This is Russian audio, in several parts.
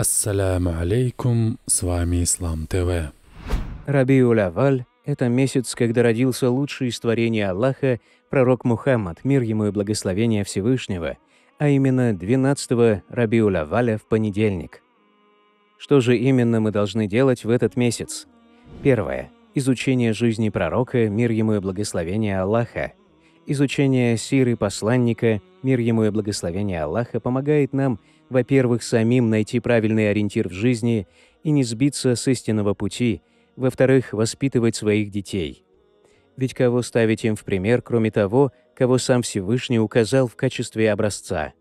Ассаляму алейкум, с вами Ислам ТВ. Рабиуль Аваль – это месяц, когда родился лучший из творений Аллаха, пророк Мухаммад, мир ему и благословение Всевышнего, а именно 12-го Рабиуль Аваля в понедельник. Что же именно мы должны делать в этот месяц? Первое. Изучение жизни пророка, мир ему и благословение Аллаха. Изучение сиры посланника, мир ему и благословение Аллаха, помогает нам – во-первых, самим найти правильный ориентир в жизни и не сбиться с истинного пути, во-вторых, воспитывать своих детей. Ведь кого ставить им в пример, кроме того, кого сам Всевышний указал в качестве образца?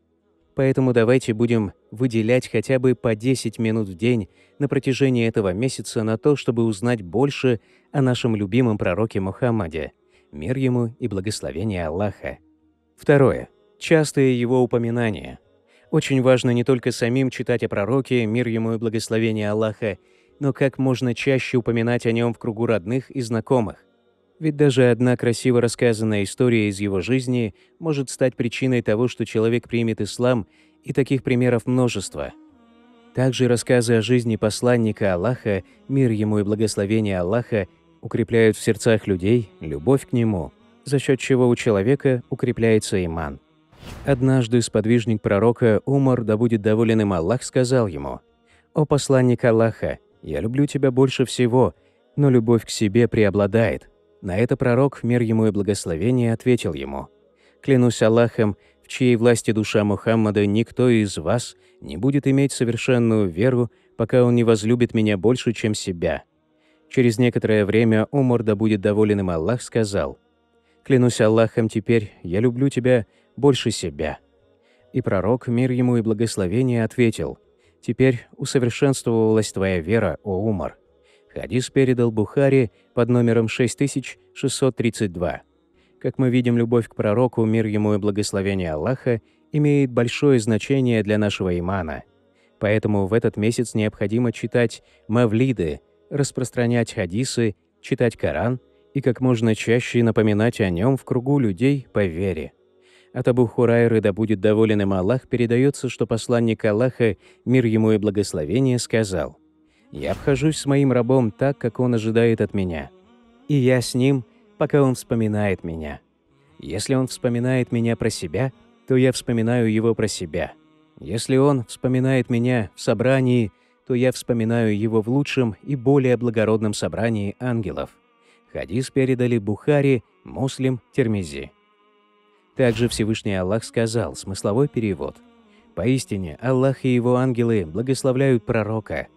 Поэтому давайте будем выделять хотя бы по 10 минут в день на протяжении этого месяца на то, чтобы узнать больше о нашем любимом пророке Мухаммаде, мир ему и благословение Аллаха. Второе. частое его упоминание. Очень важно не только самим читать о пророке, мир ему и благословение Аллаха, но как можно чаще упоминать о нем в кругу родных и знакомых. Ведь даже одна красиво рассказанная история из его жизни может стать причиной того, что человек примет ислам, и таких примеров множество. Также рассказы о жизни посланника Аллаха, мир ему и благословение Аллаха, укрепляют в сердцах людей любовь к нему, за счет чего у человека укрепляется иман. Однажды сподвижник пророка Умар, да будет доволен им Аллах, сказал ему, «О посланник Аллаха, я люблю тебя больше всего, но любовь к себе преобладает». На это пророк, мир ему и благословение, ответил ему, «Клянусь Аллахом, в чьей власти душа Мухаммада, никто из вас не будет иметь совершенную веру, пока он не возлюбит меня больше, чем себя». Через некоторое время Умар, да будет доволен им Аллах, сказал, Клянусь Аллахом теперь, я люблю тебя больше себя». И пророк, мир ему и благословение, ответил, «Теперь усовершенствовалась твоя вера, о Умар». Хадис передал Бухари под номером 6632. Как мы видим, любовь к пророку, мир ему и благословение Аллаха, имеет большое значение для нашего имана. Поэтому в этот месяц необходимо читать мавлиды, распространять хадисы, читать Коран – и как можно чаще напоминать о нем в кругу людей по вере. От Абу Хурайры да будет доволен им Аллах, передается, что посланник Аллаха, мир ему и благословение, сказал «Я обхожусь с моим рабом так, как он ожидает от меня, и я с ним, пока он вспоминает меня. Если он вспоминает меня про себя, то я вспоминаю его про себя. Если он вспоминает меня в собрании, то я вспоминаю его в лучшем и более благородном собрании ангелов». Хадис передали Бухари, Муслим, Термизи. Также Всевышний Аллах сказал, смысловой перевод. «Поистине, Аллах и Его ангелы благословляют пророка.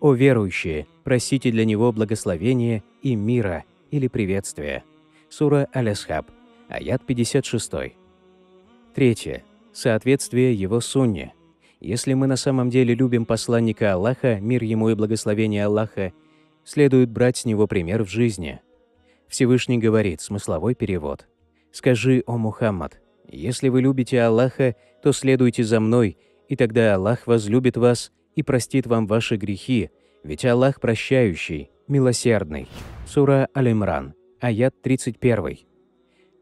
О верующие, просите для него благословения и мира, или приветствия». Сура Аль-Асхаб, аят 56. Третье. Соответствие его сунне. Если мы на самом деле любим посланника Аллаха, мир ему и благословение Аллаха, следует брать с него пример в жизни – Всевышний говорит, смысловой перевод. «Скажи, о Мухаммад, если вы любите Аллаха, то следуйте за мной, и тогда Аллах возлюбит вас и простит вам ваши грехи, ведь Аллах прощающий, милосердный». Сура Аль-Имран, аят 31.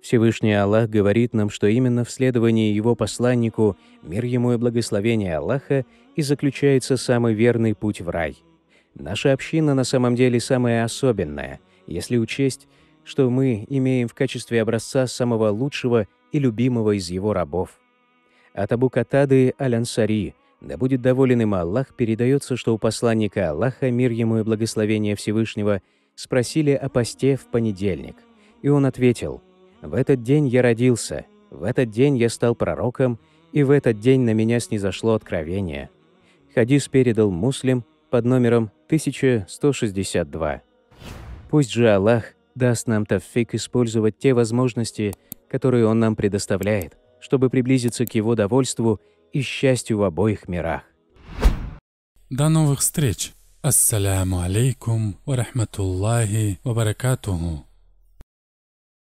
Всевышний Аллах говорит нам, что именно в следовании Его посланнику, мир Ему и благословение Аллаха, и заключается самый верный путь в рай. Наша община на самом деле самая особенная, если учесть, что мы имеем в качестве образца самого лучшего и любимого из его рабов. От Абу Катады Аль-Ансари, да будет доволен им Аллах, передается, что у посланника Аллаха, мир ему и благословение Всевышнего, спросили о посте в понедельник. И он ответил, «В этот день я родился, в этот день я стал пророком, и в этот день на меня снизошло откровение». Хадис передал муслим под номером 1162. Пусть же Аллах – даст нам Таффик использовать те возможности, которые он нам предоставляет, чтобы приблизиться к его довольству и счастью в обоих мирах. До новых встреч! Ассаляму алейкум ва рахматуллахи ва баракатуху.